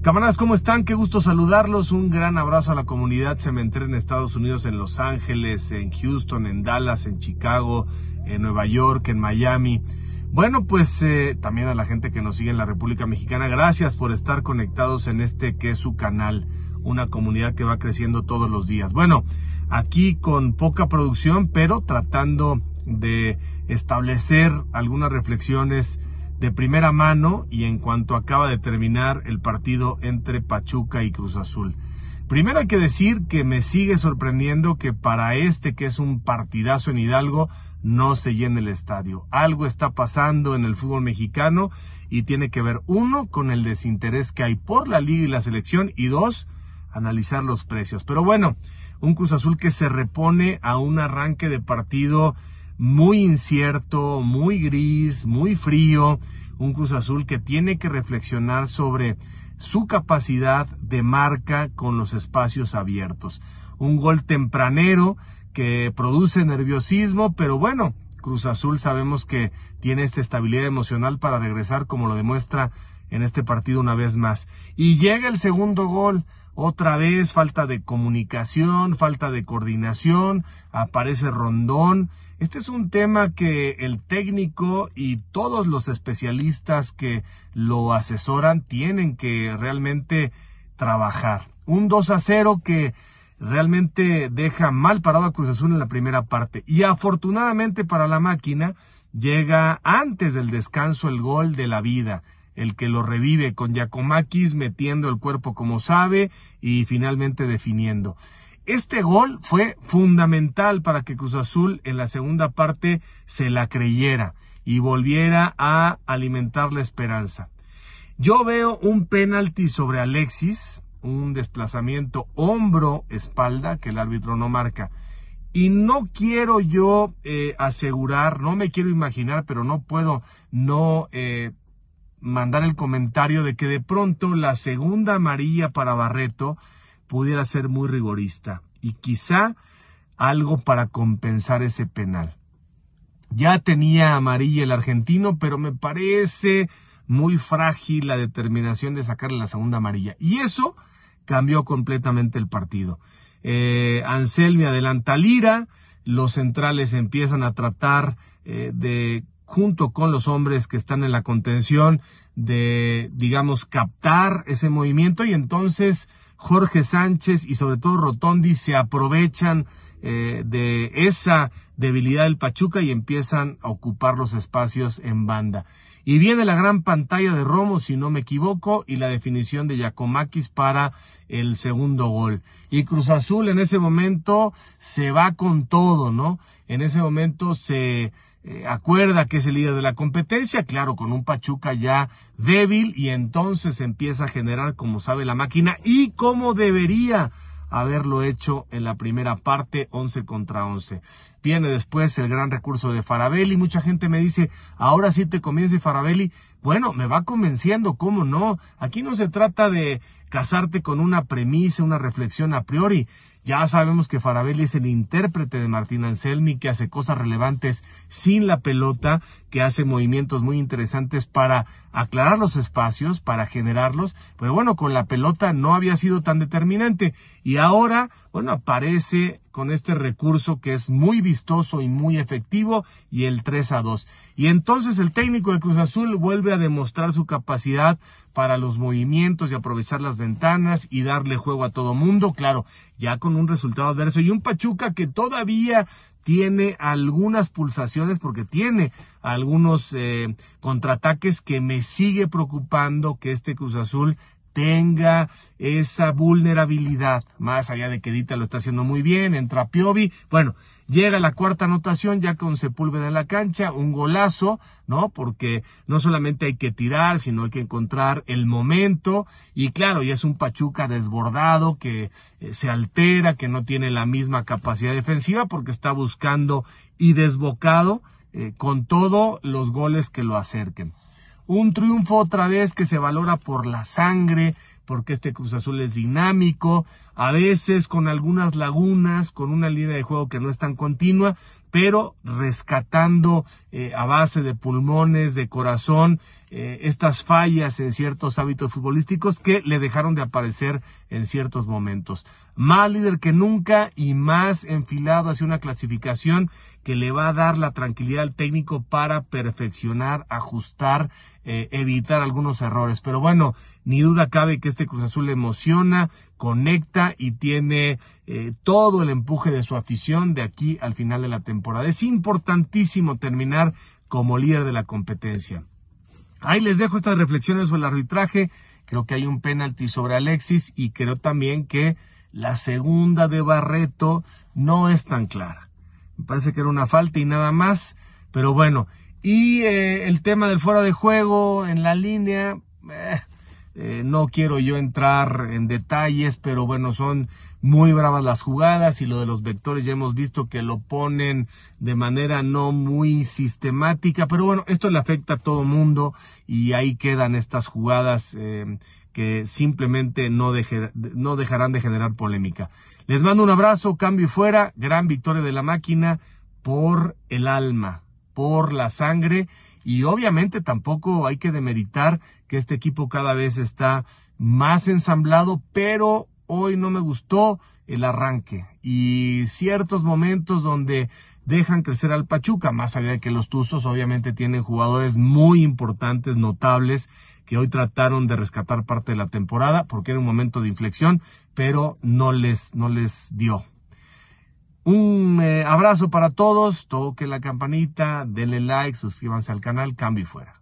Camaradas, ¿cómo están? Qué gusto saludarlos. Un gran abrazo a la comunidad cementera en Estados Unidos, en Los Ángeles, en Houston, en Dallas, en Chicago, en Nueva York, en Miami. Bueno, pues eh, también a la gente que nos sigue en la República Mexicana, gracias por estar conectados en este que es su canal, una comunidad que va creciendo todos los días. Bueno, aquí con poca producción, pero tratando de establecer algunas reflexiones de primera mano y en cuanto acaba de terminar el partido entre Pachuca y Cruz Azul. Primero hay que decir que me sigue sorprendiendo que para este que es un partidazo en Hidalgo no se llene el estadio. Algo está pasando en el fútbol mexicano y tiene que ver uno con el desinterés que hay por la liga y la selección y dos, analizar los precios. Pero bueno, un Cruz Azul que se repone a un arranque de partido muy incierto, muy gris, muy frío, un Cruz Azul que tiene que reflexionar sobre su capacidad de marca con los espacios abiertos. Un gol tempranero que produce nerviosismo, pero bueno, Cruz Azul sabemos que tiene esta estabilidad emocional para regresar como lo demuestra en este partido una vez más. Y llega el segundo gol. Otra vez falta de comunicación, falta de coordinación, aparece Rondón. Este es un tema que el técnico y todos los especialistas que lo asesoran tienen que realmente trabajar. Un 2 a 0 que realmente deja mal parado a Cruz Azul en la primera parte. Y afortunadamente para la máquina llega antes del descanso el gol de la vida, el que lo revive con Yacomakis metiendo el cuerpo como sabe y finalmente definiendo. Este gol fue fundamental para que Cruz Azul en la segunda parte se la creyera y volviera a alimentar la esperanza. Yo veo un penalti sobre Alexis un desplazamiento hombro-espalda que el árbitro no marca. Y no quiero yo eh, asegurar, no me quiero imaginar, pero no puedo no eh, mandar el comentario de que de pronto la segunda amarilla para Barreto pudiera ser muy rigorista y quizá algo para compensar ese penal. Ya tenía amarilla el argentino, pero me parece muy frágil la determinación de sacarle la segunda amarilla. Y eso cambió completamente el partido. Eh, Anselmi adelanta Lira, los centrales empiezan a tratar eh, de, junto con los hombres que están en la contención, de, digamos, captar ese movimiento y entonces Jorge Sánchez y sobre todo Rotondi se aprovechan eh, de esa debilidad del Pachuca y empiezan a ocupar los espacios en banda. Y viene la gran pantalla de Romo, si no me equivoco, y la definición de Yacomakis para el segundo gol. Y Cruz Azul en ese momento se va con todo, ¿no? En ese momento se eh, acuerda que es el líder de la competencia, claro, con un Pachuca ya débil, y entonces empieza a generar como sabe la máquina y como debería haberlo hecho en la primera parte, 11 contra 11. Viene después el gran recurso de Farabelli. Mucha gente me dice, ahora sí te comienza Farabelli. Bueno, me va convenciendo, ¿cómo no? Aquí no se trata de casarte con una premisa, una reflexión a priori. Ya sabemos que Farabelli es el intérprete de Martín Anselmi, que hace cosas relevantes sin la pelota, que hace movimientos muy interesantes para aclarar los espacios, para generarlos, pero bueno, con la pelota no había sido tan determinante. Y ahora, bueno, aparece con este recurso que es muy vistoso y muy efectivo y el 3 a 2. Y entonces el técnico de Cruz Azul vuelve a demostrar su capacidad para los movimientos y aprovechar las ventanas y darle juego a todo mundo, claro, ya con un resultado adverso y un Pachuca que todavía tiene algunas pulsaciones porque tiene algunos eh, contraataques que me sigue preocupando que este Cruz Azul tenga esa vulnerabilidad, más allá de que Dita lo está haciendo muy bien, entra Piovi, bueno, llega la cuarta anotación ya con Sepúlveda en la cancha, un golazo, ¿no? Porque no solamente hay que tirar, sino hay que encontrar el momento y claro, ya es un Pachuca desbordado que eh, se altera, que no tiene la misma capacidad defensiva porque está buscando y desbocado eh, con todos los goles que lo acerquen. Un triunfo otra vez que se valora por la sangre, porque este Cruz Azul es dinámico, a veces con algunas lagunas, con una línea de juego que no es tan continua, pero rescatando eh, a base de pulmones, de corazón, eh, estas fallas en ciertos hábitos futbolísticos que le dejaron de aparecer en ciertos momentos. Más líder que nunca y más enfilado hacia una clasificación que le va a dar la tranquilidad al técnico para perfeccionar, ajustar, eh, evitar algunos errores. Pero bueno, ni duda cabe que este Cruz Azul emociona, conecta, y tiene eh, todo el empuje de su afición de aquí al final de la temporada. Es importantísimo terminar como líder de la competencia. Ahí les dejo estas reflexiones sobre el arbitraje. Creo que hay un penalti sobre Alexis y creo también que la segunda de Barreto no es tan clara. Me parece que era una falta y nada más. Pero bueno, y eh, el tema del fuera de juego en la línea, eh, eh, no quiero yo entrar en detalles, pero bueno, son muy bravas las jugadas y lo de los vectores ya hemos visto que lo ponen de manera no muy sistemática, pero bueno, esto le afecta a todo mundo y ahí quedan estas jugadas eh, que simplemente no, no dejarán de generar polémica. Les mando un abrazo, cambio y fuera, gran victoria de la máquina por el alma, por la sangre y obviamente tampoco hay que demeritar que este equipo cada vez está más ensamblado, pero hoy no me gustó el arranque y ciertos momentos donde dejan crecer al Pachuca, más allá de que los Tuzos obviamente tienen jugadores muy importantes, notables, que hoy trataron de rescatar parte de la temporada porque era un momento de inflexión, pero no les, no les dio. Un eh, abrazo para todos, toque la campanita, denle like, suscríbanse al canal, cambio fuera.